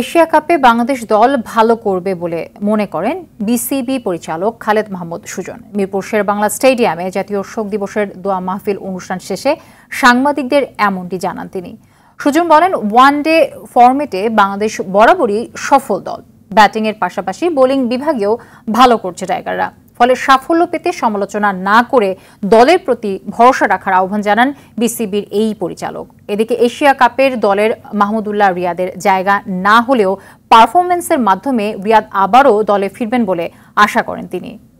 Asia কাপে বাংলাদেশ দল ভালো করবে বলে মনে করেন বিসিবি পরিচালক খালেদ মাহমুদ সুজন মিরপুর শেরবাংলা স্টেডিয়ামে জাতীয় শোক দিবসের দোয়া মাহফিল অনুষ্ঠান শেষে সাংবাদিকদের এমনটি জানান তিনি সুজন বলেন ওয়ান ডে ফর্মেটে বাংলাদেশ বরাবরই সফল দল ব্যাটিংয়ের পাশাপাশি বোলিং বিভাগেও ভালো করছে টাইগাররা ফলে সাফল্য পেতে সমালোচনা না করে দলের প্রতি ভরসা রাখার আহ্বান জানান বিসিবির এই পরিচালক এদিকে এশিয়া কাপের দলের মাহমুদুল্লাহ রিয়াদের জায়গা না হলেও পারফরমেন্সের মাধ্যমে রিয়াদ আবারও দলে ফিরবেন বলে আশা করেন তিনি